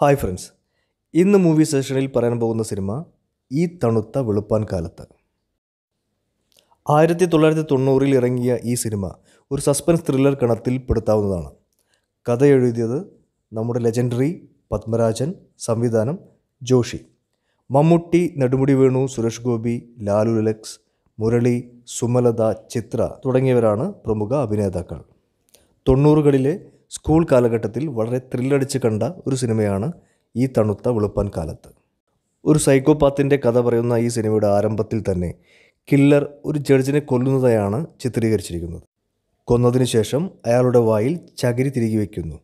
hi friends ഇന്ന് movie സെഷനിൽ പറയാൻ പോകുന്ന സിനിമ ഈ തണുത്ത വെളുപ്പാൻ കാലത്ത് ആയിരത്തി തൊള്ളായിരത്തി തൊണ്ണൂറിൽ ഇറങ്ങിയ ഈ സിനിമ ഒരു സസ്പെൻസ് ത്രില്ലർ കണത്തിൽ പെടുത്താവുന്നതാണ് കഥ എഴുതിയത് നമ്മുടെ ലെജൻഡറി പത്മരാജൻ സംവിധാനം ജോഷി മമ്മൂട്ടി നെടുമുടി വേണു സുരേഷ് ഗോപി ലാലു ലക്സ് മുരളി സുമലത ചിത്ര തുടങ്ങിയവരാണ് പ്രമുഖ അഭിനേതാക്കൾ തൊണ്ണൂറുകളിലെ സ്കൂൾ കാലഘട്ടത്തിൽ വളരെ ത്രില്ലടിച്ച് കണ്ട ഒരു സിനിമയാണ് ഈ തണുത്ത വെളുപ്പാൻ കാലത്ത് ഒരു സൈക്കോപാത്തിൻ്റെ കഥ പറയുന്ന ഈ സിനിമയുടെ ആരംഭത്തിൽ തന്നെ കില്ലർ ഒരു ജഡ്ജിനെ കൊല്ലുന്നതായാണ് ചിത്രീകരിച്ചിരിക്കുന്നത് കൊന്നതിനു ശേഷം അയാളുടെ വായിൽ ചകിരി തിരികെ വയ്ക്കുന്നു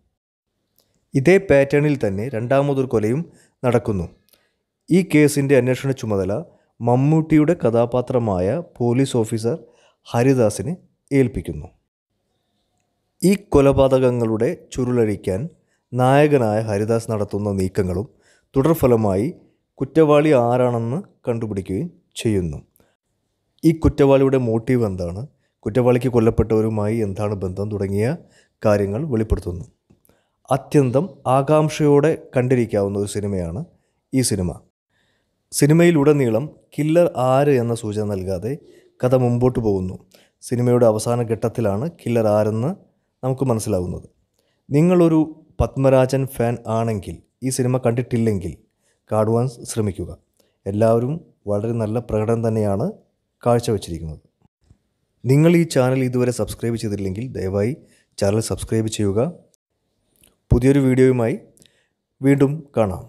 ഇതേ പാറ്റേണിൽ തന്നെ രണ്ടാമതൊരു കൊലയും നടക്കുന്നു ഈ കേസിൻ്റെ അന്വേഷണ ചുമതല മമ്മൂട്ടിയുടെ കഥാപാത്രമായ പോലീസ് ഓഫീസർ ഹരിദാസിനെ ഏൽപ്പിക്കുന്നു ഈ കൊലപാതകങ്ങളുടെ ചുരുളഴിക്കാൻ നായകനായ ഹരിദാസ് നടത്തുന്ന നീക്കങ്ങളും തുടർഫലമായി കുറ്റവാളി ആരാണെന്ന് കണ്ടുപിടിക്കുകയും ചെയ്യുന്നു ഈ കുറ്റവാളിയുടെ മോട്ടീവ് എന്താണ് കുറ്റവാളിക്ക് കൊല്ലപ്പെട്ടവരുമായി എന്താണ് ബന്ധം തുടങ്ങിയ കാര്യങ്ങൾ വെളിപ്പെടുത്തുന്നു അത്യന്തം ആകാംക്ഷയോടെ കണ്ടിരിക്കാവുന്ന ഒരു സിനിമയാണ് ഈ സിനിമ സിനിമയിലുടനീളം കില്ലർ ആര് എന്ന സൂചന നൽകാതെ കഥ മുമ്പോട്ട് പോകുന്നു സിനിമയുടെ അവസാന ഘട്ടത്തിലാണ് കില്ലർ ആരെന്ന് നമുക്ക് മനസ്സിലാകുന്നത് നിങ്ങളൊരു പത്മരാജൻ ഫാൻ ആണെങ്കിൽ ഈ സിനിമ കണ്ടിട്ടില്ലെങ്കിൽ കാടുവാൻ ശ്രമിക്കുക എല്ലാവരും വളരെ നല്ല പ്രകടനം തന്നെയാണ് കാഴ്ചവെച്ചിരിക്കുന്നത് നിങ്ങൾ ഈ ചാനൽ ഇതുവരെ സബ്സ്ക്രൈബ് ചെയ്തില്ലെങ്കിൽ ദയവായി ചാനൽ സബ്സ്ക്രൈബ് ചെയ്യുക പുതിയൊരു വീഡിയോയുമായി വീണ്ടും കാണാം